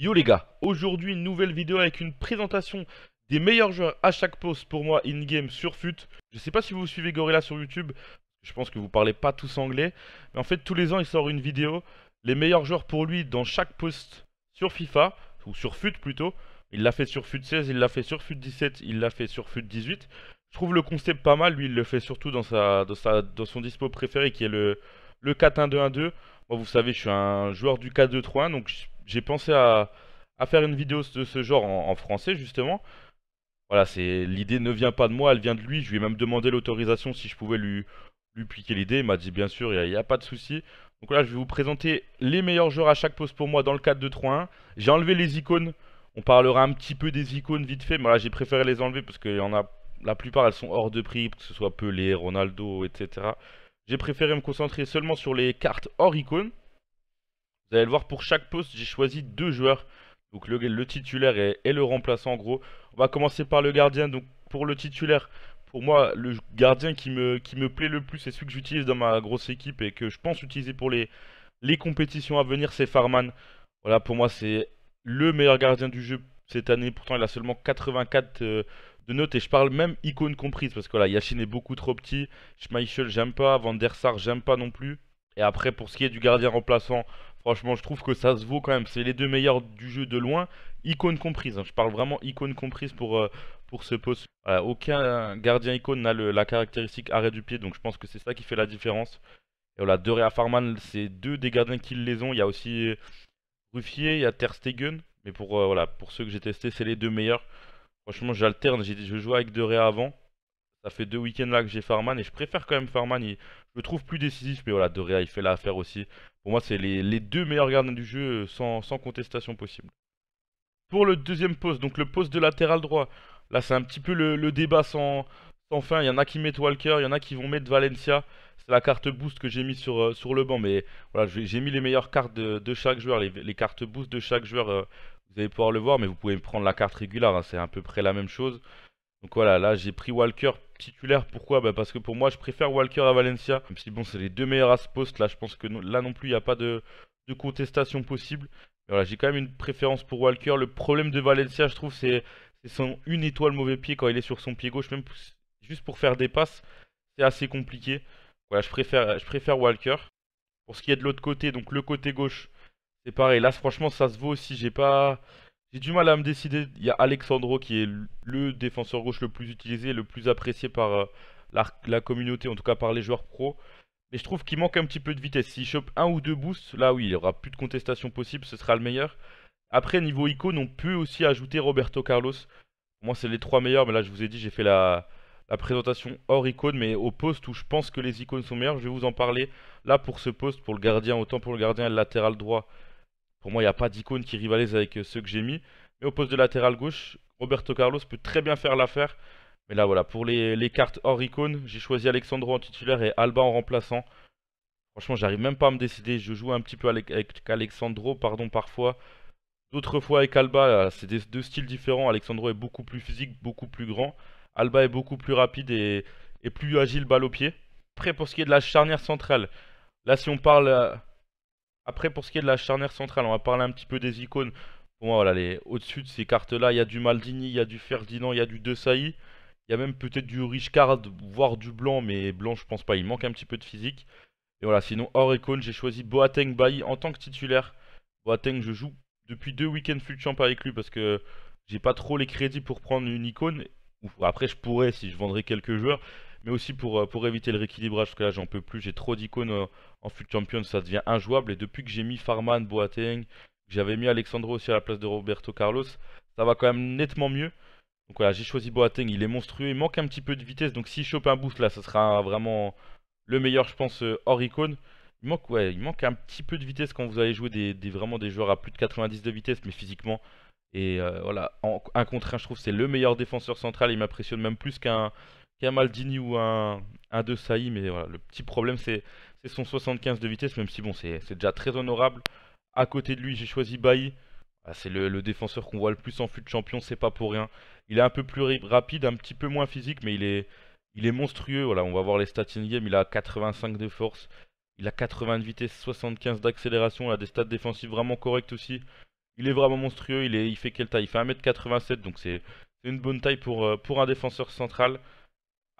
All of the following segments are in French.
Yo les gars, aujourd'hui une nouvelle vidéo avec une présentation des meilleurs joueurs à chaque poste pour moi in-game sur FUT. Je sais pas si vous suivez Gorilla sur YouTube, je pense que vous parlez pas tous anglais, mais en fait tous les ans il sort une vidéo, les meilleurs joueurs pour lui dans chaque poste sur FIFA, ou sur FUT plutôt. Il l'a fait sur FUT 16, il l'a fait sur FUT 17, il l'a fait sur FUT 18. Je trouve le concept pas mal, lui il le fait surtout dans, sa, dans, son dispo préféré qui est le, le 4-1-2-1-2. Moi vous savez je suis un joueur du 4-2-3-1 donc... Je, j'ai pensé à, faire une vidéo de ce genre en, français, justement. Voilà, c'est l'idée ne vient pas de moi, elle vient de lui. Je lui ai même demandé l'autorisation si je pouvais lui, lui piquer l'idée. Il m'a dit, bien sûr, il n'y a, pas de souci. Donc là, je vais vous présenter les meilleurs joueurs à chaque pause pour moi dans le 4-2-3-1. J'ai enlevé les icônes. On parlera un petit peu des icônes vite fait, mais là, j'ai préféré les enlever parce qu'il y en a... La plupart, elles sont hors de prix, que ce soit Pelé, Ronaldo, etc. J'ai préféré me concentrer seulement sur les cartes hors icônes. Vous allez le voir, pour chaque poste, j'ai choisi deux joueurs. Donc le, titulaire et, le remplaçant en gros. On va commencer par le gardien. Donc pour le titulaire, pour moi, le gardien qui me, plaît le plus, c'est celui que j'utilise dans ma grosse équipe et que je pense utiliser pour les, compétitions à venir, c'est Farman. Voilà, pour moi, c'est le meilleur gardien du jeu cette année. Pourtant, il a seulement 84 euh, de notes et je parle même icône comprise parce que voilà, Yashin est beaucoup trop petit. Schmeichel, j'aime pas. Van der Sar, j'aime pas non plus. Et après, pour ce qui est du gardien remplaçant, Franchement, je trouve que ça se vaut quand même. C'est les deux meilleurs du jeu de loin, icône comprise. Hein. Je parle vraiment icône comprise pour, euh, pour ce poste. aucun gardien icône n'a la caractéristique arrêt du pied, donc je pense que c'est ça qui fait la différence. Et voilà, Dorea Farman, c'est deux des gardiens qui les ont. Il y a aussi euh, Ruffier, il y a Ter Stegen. Mais pour, euh, voilà, pour ceux que j'ai testés, c'est les deux meilleurs. Franchement, j'alterne. Je jouais avec Dorea avant. Ça fait deux week-ends là que j'ai Farman et je préfère quand même Farman. je le trouve plus décisif, mais voilà, Dorea il fait l'affaire aussi. Pour moi, c'est les, deux meilleurs gardiens du jeu euh, sans, contestation possible. Pour le deuxième poste, donc le poste de latéral droit, là c'est un petit peu le, débat sans, fin. Il y en a qui mettent Walker, il y en a qui vont mettre Valencia. C'est la carte boost que j'ai mis sur, euh, sur, le banc, mais voilà, j'ai mis les meilleures cartes de, chaque joueur, les, cartes boost de chaque joueur. Euh, vous allez pouvoir le voir, mais vous pouvez prendre la carte régulière, hein. c'est à peu près la même chose. Donc voilà, là j'ai pris Walker titulaire. Pourquoi bah, Parce que pour moi, je préfère Walker à Valencia. Même si bon, c'est les deux meilleurs à ce poste. Là, je pense que là non plus, il n'y a pas de, contestation possible. voilà, j'ai quand même une préférence pour Walker. Le problème de Valencia, je trouve, c'est son une étoile mauvais pied quand il est sur son pied gauche. Même juste pour faire des passes, c'est assez compliqué. Voilà, je préfère, je préfère Walker. Pour ce qui est de l'autre côté, donc le côté gauche, c'est pareil. Là, franchement, ça se vaut aussi. J'ai pas j'ai du mal à me décider. Il y a Alexandro qui est le défenseur gauche le plus utilisé, le plus apprécié par euh, la, communauté, en tout cas par les joueurs pro. Mais je trouve qu'il manque un petit peu de vitesse. S'il chope un ou deux boosts, là oui, il n'y aura plus de contestation possible, ce sera le meilleur. Après, niveau icône, on peut aussi ajouter Roberto Carlos. Moi, c'est les trois meilleurs, mais là, je vous ai dit, j'ai fait la, la présentation hors icône, mais au poste où je pense que les icônes sont meilleures. Je vais vous en parler là pour ce poste, pour le gardien, autant pour le gardien latéral droit. Pour moi, il n'y a pas d'icône qui rivalise avec euh, ceux que j'ai mis. Mais au poste de latéral gauche, Roberto Carlos peut très bien faire l'affaire. Mais là, voilà, pour les, cartes hors icône, j'ai choisi Alexandro en titulaire et Alba en remplaçant. Franchement, j'arrive même pas à me décider. Je joue un petit peu avec, Alexandro, pardon, parfois. D'autres fois avec Alba, euh, c'est deux styles différents. Alexandro est beaucoup plus physique, beaucoup plus grand. Alba est beaucoup plus rapide et, et plus agile balle au pied. Après, pour ce qui est de la charnière centrale, là, si on parle euh, après, pour ce qui est de la charnière centrale, on va parler un petit peu des icônes. Bon, voilà, au-dessus de ces cartes-là, il y a du Maldini, il y a du Ferdinand, il y a du Desailly. Il y a même peut-être du Richcard, voire du Blanc, mais Blanc, je pense pas. Il manque un petit peu de physique. Et voilà, sinon, hors icône, j'ai choisi Boateng Bailly en tant que titulaire. Boateng, je joue depuis deux week-ends champ avec lui parce que j'ai pas trop les crédits pour prendre une icône. Après, je pourrais si je vendrais quelques joueurs, mais aussi pour, euh, pour éviter le rééquilibrage, parce que là j'en peux plus, j'ai trop d'icônes euh, en fut champion, ça devient injouable, et depuis que j'ai mis Farman, Boateng, j'avais mis Alexandro aussi à la place de Roberto Carlos, ça va quand même nettement mieux. Donc voilà, j'ai choisi Boateng, il est monstrueux, il manque un petit peu de vitesse, donc s'il chope un boost là, ça sera vraiment le meilleur je pense euh, hors icône. Il manque, ouais, il manque un petit peu de vitesse quand vous allez jouer des, vraiment des joueurs à plus de 90 de vitesse, mais physiquement, et voilà, en, un contre 1, je trouve c'est le meilleur défenseur central. Il m'impressionne même plus qu'un Maldini ou un, un De Saï, mais voilà, le petit problème c'est son 75 de vitesse, même si bon, c'est déjà très honorable. À côté de lui, j'ai choisi Bailly. Ah, c'est le, défenseur qu'on voit le plus en fut de champion, c'est pas pour rien. Il est un peu plus rapide, un petit peu moins physique, mais il est, il est monstrueux. Voilà, on va voir les stats in-game. Il a 85 de force, il a 80 de vitesse, 75 d'accélération, il a des stats défensives vraiment correctes aussi. Il est vraiment monstrueux, il, est, il fait quelle taille Il fait 1m87, donc c'est une bonne taille pour, euh, pour un défenseur central.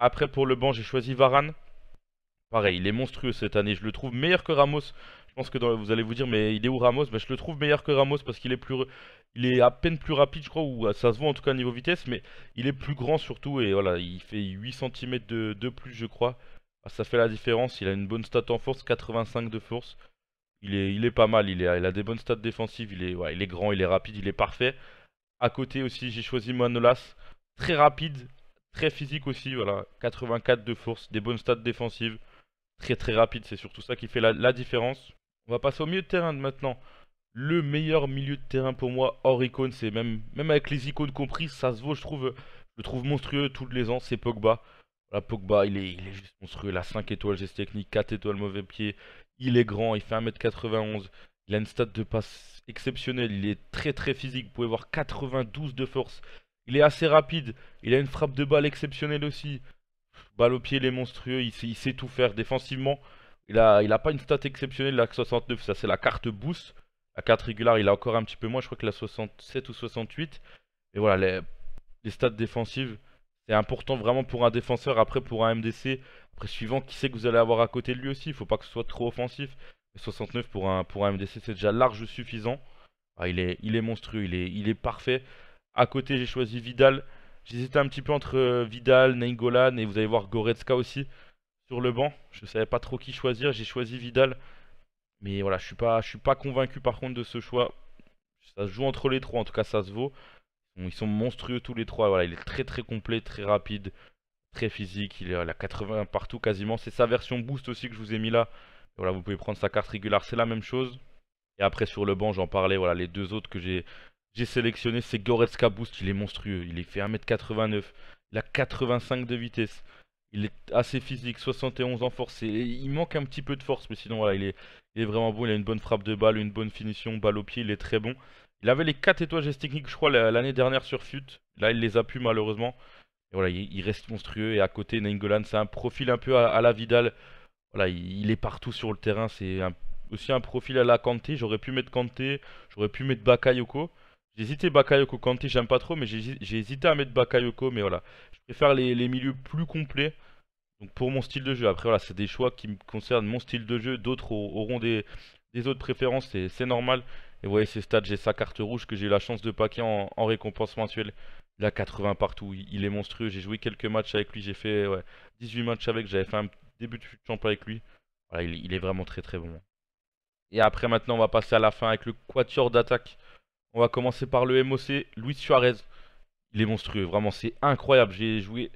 Après, pour le banc, j'ai choisi Varane. Pareil, il est monstrueux cette année. Je le trouve meilleur que Ramos. Je pense que vous allez vous dire, mais il est où Ramos Mais ben, Je le trouve meilleur que Ramos parce qu'il est plus, il est à peine plus rapide, je crois, ou euh, ça se voit en tout cas niveau vitesse, mais il est plus grand surtout. Et voilà, il fait 8 cm de, de plus, je crois. Ah, ça fait la différence. Il a une bonne stat en force, 85 de force. Il est, il est pas mal. Il, il a des bonnes stats défensives. Il est, il est grand, il est rapide, il est parfait. À côté aussi, j'ai choisi Manolas. Très rapide, Très physique aussi, voilà. 84 de force, des bonnes stats défensives. Très très rapide, c'est surtout ça qui fait la, différence. On va passer au milieu de terrain maintenant. Le meilleur milieu de terrain pour moi, hors icône, c'est même, même avec les icônes comprises, ça se vaut, je trouve, je trouve monstrueux tous les ans, c'est Pogba. Voilà, Pogba, il est, juste monstrueux. La 5 étoiles, geste technique, 4 étoiles, mauvais pied. Il est grand, il fait 1m91. Il a une stat de passe exceptionnelle. Il est très très physique. Vous pouvez voir 92 de force, il est assez rapide. Il a une frappe de balle exceptionnelle aussi. Balle au pied, il est monstrueux. Il sait, tout faire défensivement. Il n'a il a pas une stat exceptionnelle, la 69. Ça, c'est la carte boost. La carte régulière, il a encore un petit peu moins. Je crois que la 67 ou 68. Et voilà, les, les stats défensives, c'est important vraiment pour un défenseur. Après, pour un MDC, après, suivant qui sait que vous allez avoir à côté de lui aussi. Il faut pas que ce soit trop offensif. 69 pour un, pour un MDC, c'est déjà large suffisant. Ah, il, est, il est monstrueux, il est, il est parfait. À côté, j'ai choisi Vidal. J'hésitais un petit peu entre euh, Vidal, Nengolan et vous allez voir Goretzka aussi sur le banc. Je ne savais pas trop qui choisir. J'ai choisi Vidal. Mais voilà, je ne suis, pas, je suis pas convaincu par contre de ce choix. Ça se joue entre les trois, en tout cas ça se vaut. Ils sont monstrueux tous les trois. Voilà, il est très très complet, très rapide, très physique. Il est à 80 partout quasiment. C'est sa version boost aussi que je vous ai mis là. Voilà, vous pouvez prendre sa carte régulière, c'est la même chose. Et après sur le banc, j'en parlais, voilà, les deux autres que j'ai j'ai sélectionné, c'est Goretzka Boost. Il est monstrueux. Il est fait 1m89. Il a 85 de vitesse. Il est assez physique, 71 en force. il manque un petit peu de force, mais sinon, voilà, il est, vraiment bon. Il a une bonne frappe de balle, une bonne finition, balle au pied. Il est très bon. Il avait les 4 étoiles techniques, je crois, l'année dernière sur FUT. Là, il les a pu, malheureusement. Et voilà, il, reste monstrueux. Et à côté, Nengolan, c'est un profil un peu à, la Vidal. Voilà, il, est partout sur le terrain. C'est aussi un profil à la Kanté. J'aurais pu mettre Kanté, j'aurais pu mettre Bakayoko. J'ai Bakayoko Kanté, j'aime pas trop, mais j'ai hésité à mettre Bakayoko, mais voilà. Je préfère les, milieux plus complets. Donc pour mon style de jeu, après voilà, c'est des choix qui me concernent mon style de jeu, d'autres auront des, autres préférences, c'est normal. Et vous voyez ces stats, j'ai sa carte rouge que j'ai la chance de paquer en, récompense mensuelle. Il a 80 partout, il, est monstrueux, j'ai joué quelques matchs avec lui, j'ai fait 18 matchs avec, j'avais fait un début de champ avec lui. Voilà, il, il est vraiment très très bon. Et après maintenant on va passer à la fin avec le quatuor d'attaque. On va commencer par le MOC, Luis Suarez. Il est monstrueux, vraiment, c'est incroyable. J'ai joué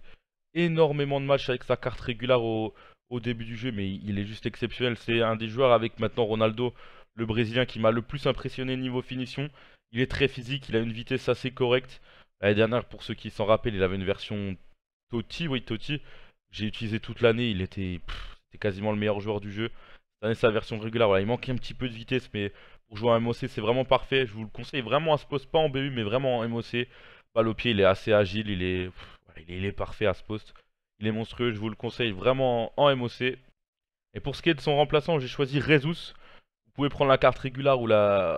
énormément de matchs avec sa carte régulière au, début du jeu, mais il est juste exceptionnel. C'est un des joueurs avec maintenant Ronaldo, le Brésilien, qui m'a le plus impressionné niveau finition. Il est très physique, il a une vitesse assez correcte. la dernière, pour ceux qui s'en rappellent, il avait une version Totti, oui Totti. J'ai utilisé toute l'année, il était, quasiment le meilleur joueur du jeu. Cette année, sa version régulière, il manquait un petit peu de vitesse, mais jouer en MOC, c'est vraiment parfait. Je vous le conseille vraiment à ce poste, pas en BU, mais vraiment en MOC. Pas bah, au pied, il est assez agile, il est, il, est parfait à ce poste. Il est monstrueux, je vous le conseille vraiment en MOC. Et pour ce qui est de son remplaçant, j'ai choisi Rezus. Vous pouvez prendre la carte régulière ou la,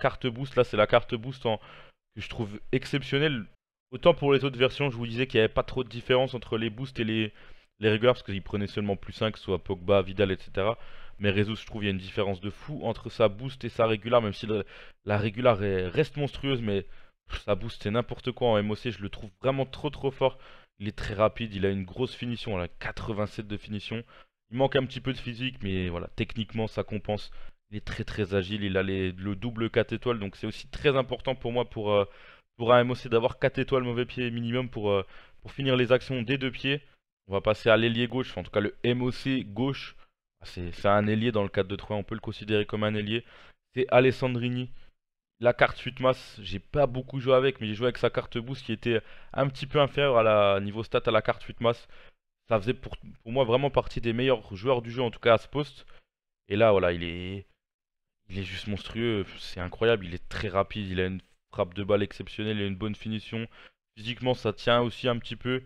carte boost. Là, c'est la carte boost que je trouve exceptionnelle. Autant pour les autres versions, je vous disais qu'il n'y avait pas trop de différence entre les boosts et les, les parce qu'ils prenaient seulement plus 5, soit Pogba, Vidal, etc. Mais Rezus, je trouve, il y a une différence de fou entre sa boost et sa régular, même si la régular reste monstrueuse, mais sa boost, c'est n'importe quoi en MOC. Je le trouve vraiment trop, trop fort. Il est très rapide, il a une grosse finition, il a 87 de finition. Il manque un petit peu de physique, mais voilà, techniquement, ça compense. Il est très, très agile, il a le double 4 étoiles, donc c'est aussi très important pour moi pour, euh, pour un MOC d'avoir 4 étoiles mauvais pied minimum pour, euh, pour finir les actions des deux pieds. On va passer à l'ailier gauche, en tout cas le MOC gauche. C'est un ailier dans le 4 de 3 on peut le considérer comme un ailier. C'est Alessandrini. La carte fuite masse, j'ai pas beaucoup joué avec, mais j'ai joué avec sa carte boost qui était un petit peu inférieure à la niveau stat à la carte fuite masse. Ça faisait pour, moi vraiment partie des meilleurs joueurs du jeu, en tout cas à ce poste. Et là, voilà, il est, il est juste monstrueux. C'est incroyable, il est très rapide, il a une frappe de balle exceptionnelle, il a une bonne finition. Physiquement, ça tient aussi un petit peu.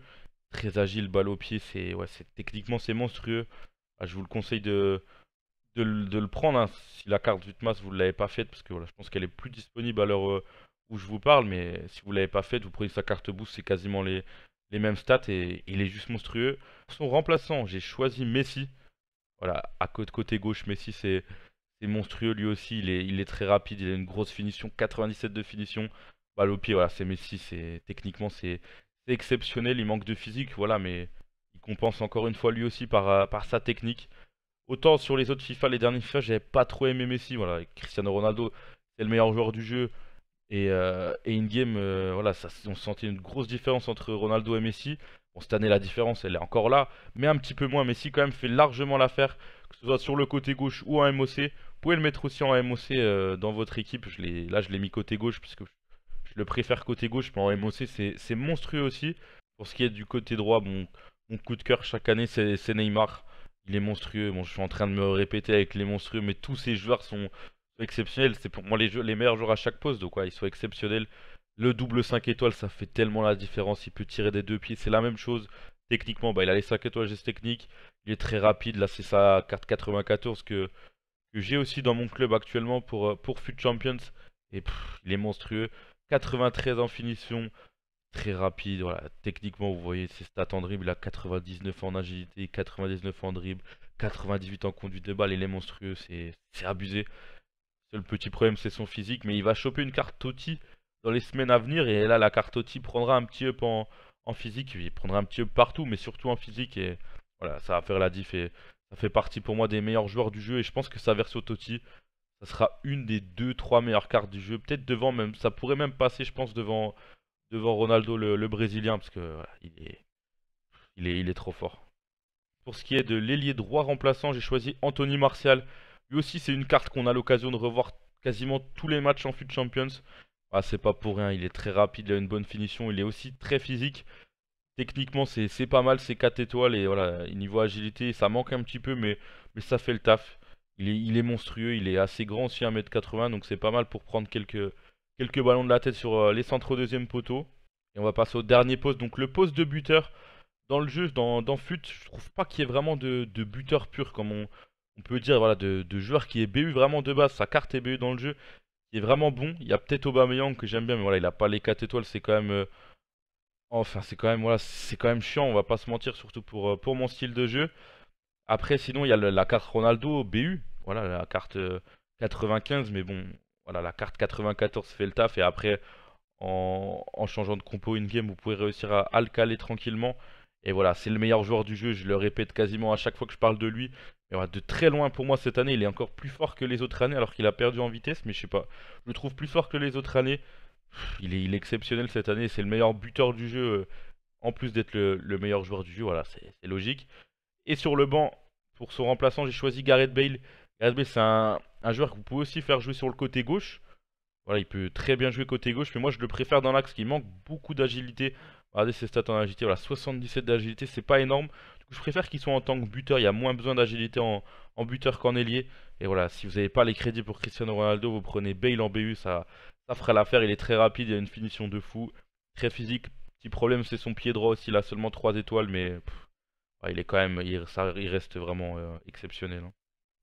Très agile, balle au pied, c'est ouais, techniquement c'est monstrueux. Ah, je vous le conseille de, de, le prendre. Hein, si la carte Vitmas vous ne l'avez pas faite, parce que voilà, je pense qu'elle est plus disponible à l'heure euh, où je vous parle, mais si vous ne l'avez pas faite, vous prenez sa carte boost, c'est quasiment les, les mêmes stats et il est juste monstrueux. Son remplaçant, j'ai choisi Messi. Voilà, à côté gauche, Messi, c'est monstrueux lui aussi. Il est, il est, très rapide, il a une grosse finition, 97 de finition. Balle au pied, voilà, c'est Messi, techniquement, c'est exceptionnel. Il manque de physique, voilà, mais compense encore une fois lui aussi par, euh, par sa technique. Autant sur les autres FIFA, les derniers FIFA, j'avais pas trop aimé Messi. Voilà, Cristiano Ronaldo, c'est le meilleur joueur du jeu. Et, euh, in-game, euh, voilà, ça, on sentait une grosse différence entre Ronaldo et Messi. Bon, cette année, la différence, elle est encore là, mais un petit peu moins. Messi, quand même, fait largement l'affaire, que ce soit sur le côté gauche ou en MOC. Vous pouvez le mettre aussi en MOC dans votre équipe. Je là, je l'ai mis côté gauche, puisque je le préfère côté gauche, mais en MOC, c'est monstrueux aussi. Pour ce qui est du côté droit, bon, mon coup de cœur chaque année, c'est Neymar. Il est monstrueux. Bon, je suis en train de me répéter avec les monstrueux, mais tous ces joueurs sont, exceptionnels. C'est pour moi les, meilleurs joueurs à chaque poste, donc ils sont exceptionnels. Le double 5 étoiles, ça fait tellement la différence. Il peut tirer des deux pieds, c'est la même chose. Techniquement, bah, il a les 5 étoiles geste technique. Il est très rapide. Là, c'est sa carte 94 que, j'ai aussi dans mon club actuellement pour, euh, pour fut Champions. Et il est monstrueux. 93 en finition, très rapide. Voilà. Techniquement, vous voyez ses stats en dribble, il a 99 en agilité, 99 en dribble, 98 en conduite de balle, il est monstrueux, c'est abusé. Le petit problème, c'est son physique, mais il va choper une carte Totti dans les semaines à venir, et là, la carte Totti prendra un petit up en, physique, il prendra un petit up partout, mais surtout en physique, et voilà, ça va faire la diff, et ça fait partie pour moi des meilleurs joueurs du jeu, et je pense que sa version Totti, ça sera une des deux, trois meilleures cartes du jeu, peut-être devant même, ça pourrait même passer, je pense, devant, devant Ronaldo le, Brésilien, parce que il, est, il, est, il, est, trop fort. Pour ce qui est de l'ailier droit remplaçant, j'ai choisi Anthony Martial. Lui aussi, c'est une carte qu'on a l'occasion de revoir quasiment tous les matchs en FUT Champions. Ah, c'est pas pour rien, il est très rapide, il a une bonne finition, il est aussi très physique. Techniquement, c'est pas mal, c'est 4 étoiles et voilà, niveau agilité, ça manque un petit peu, mais, mais ça fait le taf. Il est, il est monstrueux, il est assez grand aussi, 1m80, donc c'est pas mal pour prendre quelques, quelques ballons de la tête sur euh, les centres au deuxième poteau. Et on va passer au dernier poste, donc le poste de buteur dans le jeu, dans, dans FUT, je trouve pas qu'il y ait vraiment de, buteur pur, comme on, peut dire, voilà, de, de, joueur qui est BU vraiment de base, sa carte est BU dans le jeu, qui est vraiment bon. Il y a peut-être Aubameyang que j'aime bien, mais voilà, il a pas les 4 étoiles, c'est quand même... Euh, enfin, c'est quand même, voilà, c'est quand même chiant, on va pas se mentir, surtout pour, euh, pour mon style de jeu. Après, sinon, il y a la carte Ronaldo BU, voilà, la carte 95, mais bon, la carte 94 fait le taf et après en, changeant de compo in-game vous pouvez réussir à, le caler tranquillement. Et voilà, c'est le meilleur joueur du jeu, je le répète quasiment à chaque fois que je parle de lui. de très loin pour moi cette année, il est encore plus fort que les autres années alors qu'il a perdu en vitesse, mais je sais pas, je le trouve plus fort que les autres années. Il est, exceptionnel cette année, c'est le meilleur buteur du jeu, euh, en plus d'être le, le, meilleur joueur du jeu, voilà, c'est logique. Et sur le banc, pour son remplaçant, j'ai choisi Gareth Bale, RSB c'est un, joueur que vous pouvez aussi faire jouer sur le côté gauche. Voilà, il peut très bien jouer côté gauche, mais moi je le préfère dans l'axe qui manque beaucoup d'agilité. Regardez ses stats en agilité, voilà, 77 d'agilité, c'est pas énorme. Du coup, je préfère qu'il soit en tant que buteur, il y a moins besoin d'agilité en, buteur qu'en ailier. Et voilà, si vous n'avez pas les crédits pour Cristiano Ronaldo, vous prenez Bale en BU, ça, ça fera l'affaire, il est très rapide, il a une finition de fou, très physique. Petit problème, c'est son pied droit aussi, il a seulement 3 étoiles, mais il est quand même, il, ça, il reste vraiment euh, exceptionnel. Hein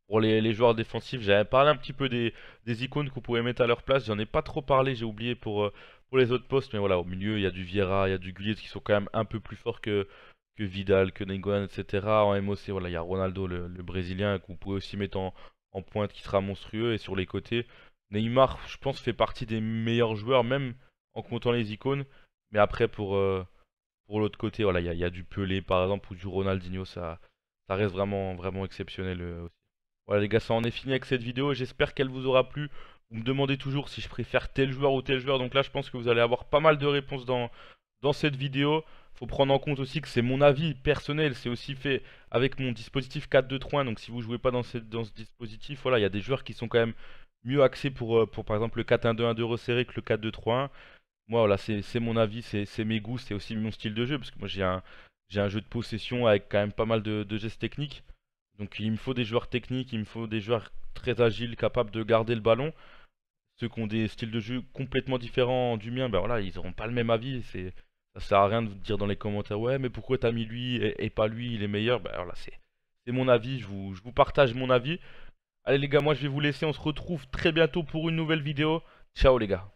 pour les, joueurs défensifs. J'avais parlé un petit peu des, des icônes qu'on pouvait mettre à leur place. J'en ai pas trop parlé, j'ai oublié euh, pour, les autres postes. Mais voilà, au milieu, il y a du Vieira, il y a du Gullit qui sont quand même un peu plus forts que, que Vidal, que Ningon, etc. En MOC, voilà, il y a Ronaldo, le, Brésilien, qu'on pouvait aussi mettre en, en, pointe, qui sera monstrueux. Et sur les côtés, Neymar, je pense, fait partie des meilleurs joueurs, même en comptant les icônes. Mais après, pour, euh, pour l'autre côté, voilà, il y, a du Pelé, par exemple, ou du Ronaldinho, ça, ça reste vraiment, vraiment exceptionnel euh, aussi. Voilà les gars, ça en est fini avec cette vidéo j'espère qu'elle vous aura plu. Vous me demandez toujours si je préfère tel joueur ou tel joueur, donc là je pense que vous allez avoir pas mal de réponses dans, dans cette vidéo. il Faut prendre en compte aussi que c'est mon avis personnel, c'est aussi fait avec mon dispositif 4-2-3-1, donc si vous jouez pas dans, cette, dans ce dispositif, voilà, il y a des joueurs qui sont quand même mieux axés pour, euh, pour par exemple le 4-1-2-1-2 resserré que le 4-2-3-1. Moi voilà, c'est mon avis, c'est mes goûts, c'est aussi mon style de jeu, parce que moi j'ai un, un jeu de possession avec quand même pas mal de gestes techniques. Donc il me faut des joueurs techniques, il me faut des joueurs très agiles, capables de garder le ballon. Ceux qui ont des styles de jeu complètement différents du mien, ben voilà, ils n'auront pas le même avis. C'est ça sert à rien de dire dans les commentaires ouais mais pourquoi t'as mis lui et, pas lui, il est meilleur. Ben voilà, c'est mon avis, je vous, je vous partage mon avis. Allez les gars, moi je vais vous laisser, on se retrouve très bientôt pour une nouvelle vidéo. Ciao les gars.